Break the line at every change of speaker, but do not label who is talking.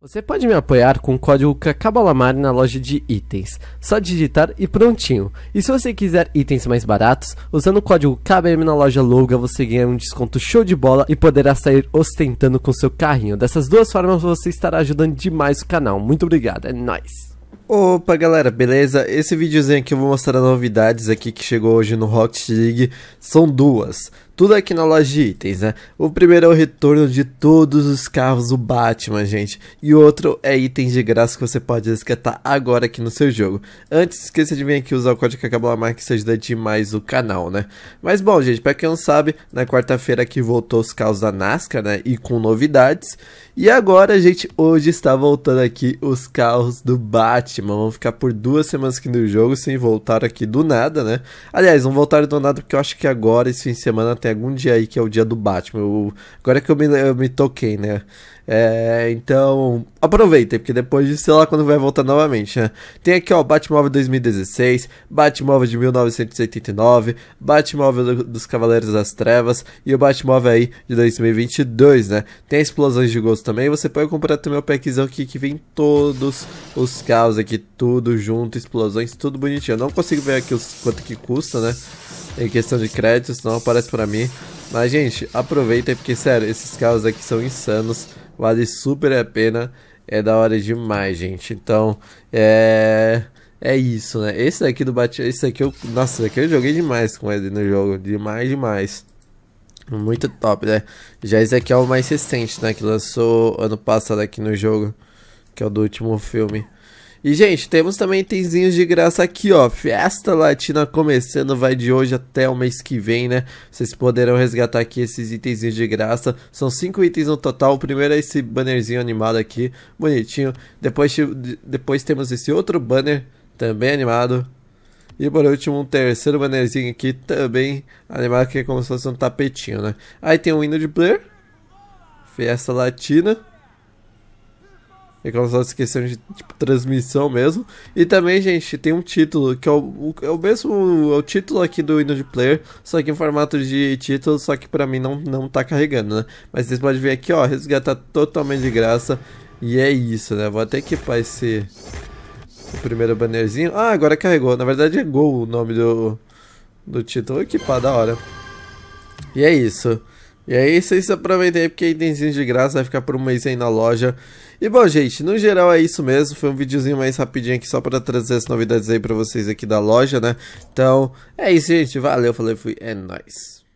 Você pode me apoiar com o código CACABALAMAR na loja de itens. Só digitar e prontinho. E se você quiser itens mais baratos, usando o código KBM na loja Louga você ganha um desconto show de bola e poderá sair ostentando com seu carrinho. Dessas duas formas você estará ajudando demais o canal. Muito obrigado, é nóis! Opa galera, beleza? Esse videozinho aqui eu vou mostrar novidades aqui que chegou hoje no Rocket League. São duas tudo aqui na loja de itens, né? O primeiro é o retorno de todos os carros do Batman, gente. E outro é itens de graça que você pode resgatar agora aqui no seu jogo. Antes, esqueça de vir aqui usar o código que acabou a marca que isso ajuda demais o canal, né? Mas bom, gente, pra quem não sabe, na quarta-feira aqui voltou os carros da NASCAR, né? E com novidades. E agora, gente, hoje está voltando aqui os carros do Batman. Vão ficar por duas semanas aqui no jogo sem voltar aqui do nada, né? Aliás, não voltaram do nada porque eu acho que agora, esse fim de semana, tem tem algum dia aí que é o dia do Batman. Eu, agora que eu me, eu me toquei, né? É, então, aproveitem, porque depois de sei lá quando vai voltar novamente, né? Tem aqui, ó, Batmóvel 2016, Batmóvel de 1989, Batmóvel dos Cavaleiros das Trevas e o Batmóvel aí de 2022, né? Tem explosões de gosto também, você pode comprar também o packzão aqui que vem todos os carros aqui, tudo junto, explosões, tudo bonitinho. Eu não consigo ver aqui os, quanto que custa, né? em questão de créditos, não aparece para mim. Mas, gente, aproveita porque, sério, esses carros aqui são insanos, vale super a pena, é da hora demais, gente. Então, é. É isso, né? Esse daqui do Batman. Esse daqui eu. Nossa, esse daqui eu joguei demais com ele no jogo. Demais, demais. Muito top, né? Já esse aqui é o mais recente, né? Que lançou ano passado aqui no jogo. Que é o do último filme. E, gente, temos também itenzinhos de graça aqui, ó. Festa Latina começando, vai de hoje até o mês que vem, né? Vocês poderão resgatar aqui esses itenzinhos de graça. São cinco itens no total. O primeiro é esse bannerzinho animado aqui, bonitinho. Depois, depois temos esse outro banner, também animado. E por último, um terceiro bannerzinho aqui, também animado, que é como se fosse um tapetinho, né? Aí tem um hino de player. Festa Latina. É que aquelas outras de tipo, transmissão mesmo. E também, gente, tem um título que é o, o, é o mesmo. É o título aqui do Windows Player, só que em formato de título, só que pra mim não, não tá carregando, né? Mas vocês podem ver aqui, ó, resgatar totalmente de graça. E é isso, né? Vou até equipar esse. O primeiro bannerzinho. Ah, agora carregou. Na verdade é Gol o nome do, do título. equipa da hora. E é isso. E aí vocês aproveitem aí porque itemzinhos de graça vai ficar por um mês aí na loja. E bom, gente, no geral é isso mesmo. Foi um videozinho mais rapidinho aqui só para trazer as novidades aí para vocês aqui da loja, né? Então, é isso, gente. Valeu, falei, fui. É nóis.